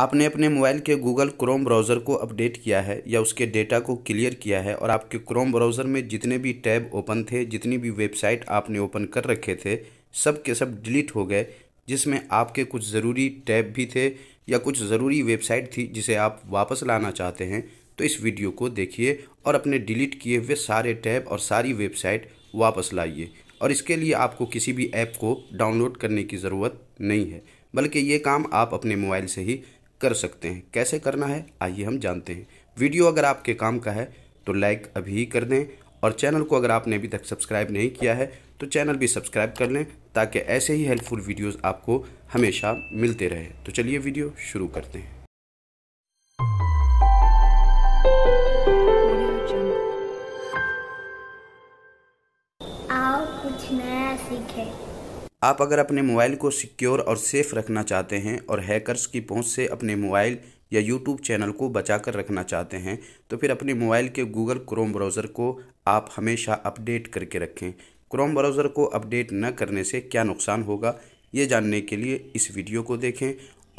आपने अपने मोबाइल के गूगल क्रोम ब्राउज़र को अपडेट किया है या उसके डेटा को क्लियर किया है और आपके क्रोम ब्राउज़र में जितने भी टैब ओपन थे जितनी भी वेबसाइट आपने ओपन कर रखे थे सब के सब डिलीट हो गए जिसमें आपके कुछ ज़रूरी टैब भी थे या कुछ ज़रूरी वेबसाइट थी जिसे आप वापस लाना चाहते हैं तो इस वीडियो को देखिए और अपने डिलीट किए हुए सारे टैब और सारी वेबसाइट वापस लाइए और इसके लिए आपको किसी भी ऐप को डाउनलोड करने की ज़रूरत नहीं है बल्कि ये काम आप अपने मोबाइल से ही कर सकते हैं कैसे करना है आइए हम जानते हैं वीडियो अगर आपके काम का है तो लाइक अभी कर दें और चैनल को अगर आपने अभी तक सब्सक्राइब नहीं किया है तो चैनल भी सब्सक्राइब कर लें ताकि ऐसे ही हेल्पफुल वीडियोस आपको हमेशा मिलते रहे तो चलिए वीडियो शुरू करते हैं आओ कुछ नया सीखें आप अगर अपने मोबाइल को सिक्योर और सेफ़ रखना चाहते हैं और हैकर्स की पहुंच से अपने मोबाइल या यूट्यूब चैनल को बचा कर रखना चाहते हैं तो फिर अपने मोबाइल के गूगल क्रोम ब्राउज़र को आप हमेशा अपडेट करके रखें क्रोम ब्राउज़र को अपडेट न करने से क्या नुकसान होगा ये जानने के लिए इस वीडियो को देखें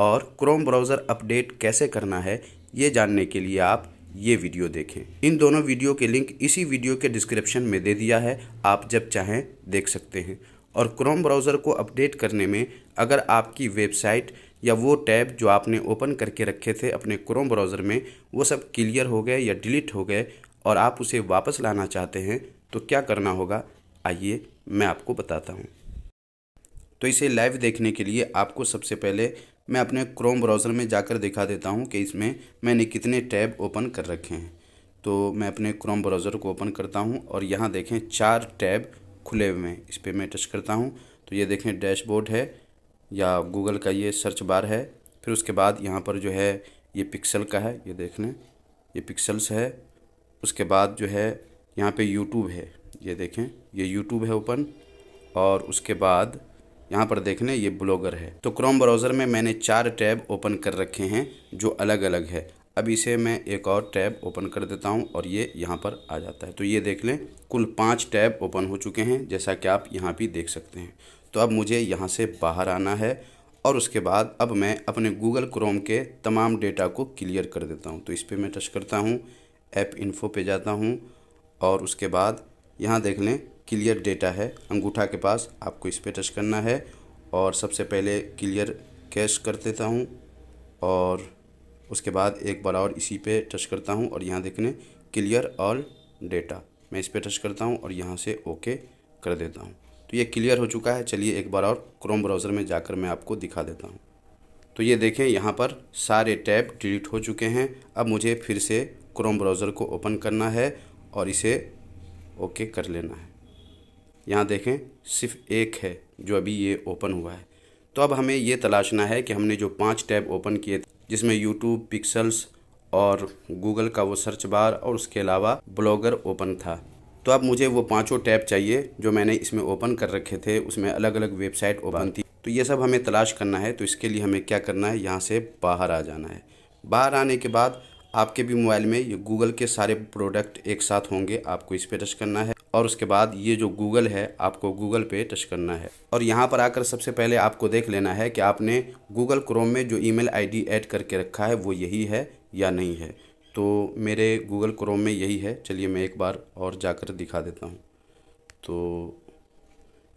और क्रोम ब्राउज़र अपडेट कैसे करना है ये जानने के लिए आप ये वीडियो देखें इन दोनों वीडियो के लिंक इसी वीडियो के डिस्क्रिप्शन में दे दिया है आप जब चाहें देख सकते हैं और क्रोम ब्राउज़र को अपडेट करने में अगर आपकी वेबसाइट या वो टैब जो आपने ओपन करके रखे थे अपने क्रोम ब्राउज़र में वो सब क्लियर हो गए या डिलीट हो गए और आप उसे वापस लाना चाहते हैं तो क्या करना होगा आइए मैं आपको बताता हूँ तो इसे लाइव देखने के लिए आपको सबसे पहले मैं अपने क्रोम ब्राउज़र में जाकर दिखा देता हूँ कि इसमें मैंने कितने टैब ओपन कर रखे हैं तो मैं अपने क्रोम ब्राउज़र को ओपन करता हूँ और यहाँ देखें चार टैब खुले हुए हैं इस पर मैं टच करता हूँ तो ये देखें डैशबोर्ड है या गूगल का ये सर्च बार है फिर उसके बाद यहाँ पर जो है ये पिक्सल का है ये देख लें ये पिक्सल्स है उसके बाद जो है यहाँ पे यूट्यूब है ये देखें ये यूट्यूब है ओपन और उसके बाद यहाँ पर देख लें ये ब्लॉगर है तो क्रोम ब्राउज़र में मैंने चार टैब ओपन कर रखे हैं जो अलग अलग है अब इसे मैं एक और टैब ओपन कर देता हूं और ये यहां पर आ जाता है तो ये देख लें कुल पांच टैब ओपन हो चुके हैं जैसा कि आप यहां भी देख सकते हैं तो अब मुझे यहां से बाहर आना है और उसके बाद अब मैं अपने गूगल क्रोम के तमाम डेटा को क्लियर कर देता हूँ तो इस पर मैं टच करता हूँ ऐप इन्फो पे जाता हूँ और उसके बाद यहाँ देख लें क्लियर डेटा है अंगूठा के पास आपको इस पर टच करना है और सबसे पहले क्लियर कैश कर देता हूँ और उसके बाद एक बार और इसी पे टच करता हूँ और यहाँ देखने क्लियर ऑल डेटा मैं इस पर टच करता हूँ और यहाँ से ओके कर देता हूँ तो ये क्लियर हो चुका है चलिए एक बार और क्रोम ब्राउज़र में जाकर मैं आपको दिखा देता हूँ तो ये देखें यहाँ पर सारे टैब डिलीट हो चुके हैं अब मुझे फिर से क्रोम ब्राउज़र को ओपन करना है और इसे ओके कर लेना है यहाँ देखें सिर्फ एक है जो अभी ये ओपन हुआ है तो अब हमें ये तलाशना है कि हमने जो पांच टैब ओपन किए जिसमें यूट्यूब पिक्सल्स और गूगल का वो सर्च बार और उसके अलावा ब्लॉगर ओपन था तो अब मुझे वो पांचों टैब चाहिए जो मैंने इसमें ओपन कर रखे थे उसमें अलग अलग वेबसाइट ओपन थी तो ये सब हमें तलाश करना है तो इसके लिए हमें क्या करना है यहाँ से बाहर आ जाना है बाहर आने के बाद आपके भी मोबाइल में ये गूगल के सारे प्रोडक्ट एक साथ होंगे आपको इस पे टच करना है और उसके बाद ये जो गूगल है आपको गूगल पे टच करना है और यहाँ पर आकर सबसे पहले आपको देख लेना है कि आपने गूगल क्रोम में जो ईमेल आईडी ऐड करके रखा है वो यही है या नहीं है तो मेरे गूगल क्रोम में यही है चलिए मैं एक बार और जाकर दिखा देता हूँ तो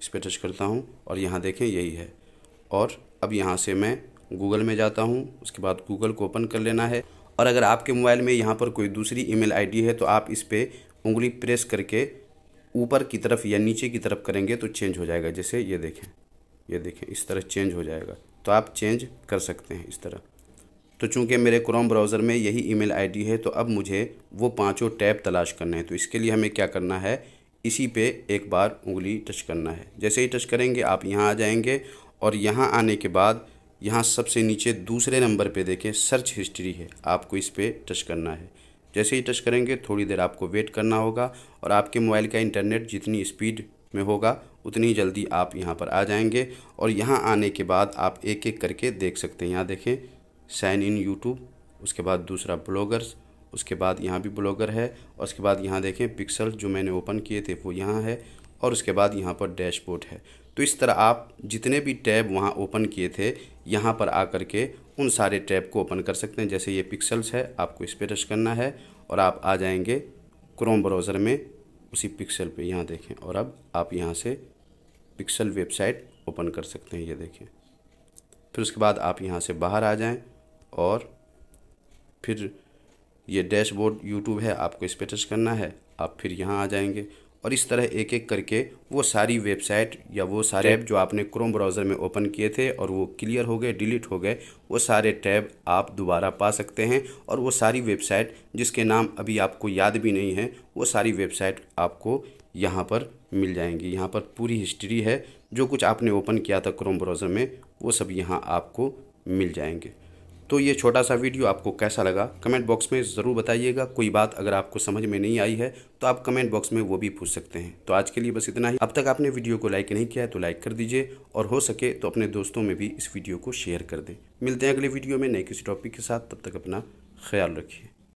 इस पर टच करता हूँ और यहाँ देखें यही है और अब यहाँ से मैं गूगल में जाता हूँ उसके बाद गूगल को ओपन कर लेना है और अगर आपके मोबाइल में यहाँ पर कोई दूसरी ईमेल आईडी है तो आप इस पर उंगली प्रेस करके ऊपर की तरफ या नीचे की तरफ करेंगे तो चेंज हो जाएगा जैसे ये देखें ये देखें इस तरह चेंज हो जाएगा तो आप चेंज कर सकते हैं इस तरह तो चूंकि मेरे क्रोम ब्राउज़र में यही ईमेल आईडी है तो अब मुझे वो पाँचों टैब तलाश करना है तो इसके लिए हमें क्या करना है इसी पे एक बार उंगली टच करना है जैसे ही टच करेंगे आप यहाँ आ जाएंगे और यहाँ आने के बाद यहाँ सबसे नीचे दूसरे नंबर पे देखें सर्च हिस्ट्री है आपको इस पर टच करना है जैसे ही टच करेंगे थोड़ी देर आपको वेट करना होगा और आपके मोबाइल का इंटरनेट जितनी स्पीड में होगा उतनी जल्दी आप यहाँ पर आ जाएंगे और यहाँ आने के बाद आप एक एक करके देख सकते हैं यहाँ देखें साइन इन यूट्यूब उसके बाद दूसरा ब्लॉगर्स उसके बाद यहाँ भी ब्लॉगर है और उसके बाद यहाँ देखें पिक्सल जो मैंने ओपन किए थे वो यहाँ है और उसके बाद यहाँ पर डैशबोर्ड है तो इस तरह आप जितने भी टैब वहाँ ओपन किए थे यहाँ पर आकर के उन सारे टैब को ओपन कर सकते हैं जैसे ये पिक्सल्स है आपको इस पर टच करना है और आप आ जाएंगे क्रोम ब्राउज़र में उसी पिक्सल पे यहाँ देखें और अब आप यहाँ से पिक्सल वेबसाइट ओपन कर सकते हैं ये देखें फिर उसके बाद आप यहाँ से बाहर आ जाएं और फिर ये डैशबोर्ड यूट्यूब है आपको इस पर टच करना है आप फिर यहाँ आ जाएंगे और इस तरह एक एक करके वो सारी वेबसाइट या वो सारे ऐप जो आपने क्रोम ब्राउज़र में ओपन किए थे और वो क्लियर हो गए डिलीट हो गए वो सारे टैब आप दोबारा पा सकते हैं और वो सारी वेबसाइट जिसके नाम अभी आपको याद भी नहीं है वो सारी वेबसाइट आपको यहाँ पर मिल जाएंगी यहाँ पर पूरी हिस्ट्री है जो कुछ आपने ओपन किया था क्रोम ब्राउज़र में वो सब यहाँ आपको मिल जाएंगे तो ये छोटा सा वीडियो आपको कैसा लगा कमेंट बॉक्स में ज़रूर बताइएगा कोई बात अगर आपको समझ में नहीं आई है तो आप कमेंट बॉक्स में वो भी पूछ सकते हैं तो आज के लिए बस इतना ही अब तक आपने वीडियो को लाइक नहीं किया है तो लाइक कर दीजिए और हो सके तो अपने दोस्तों में भी इस वीडियो को शेयर कर दें मिलते हैं अगले वीडियो में नए किसी टॉपिक के साथ तब तक अपना ख्याल रखिए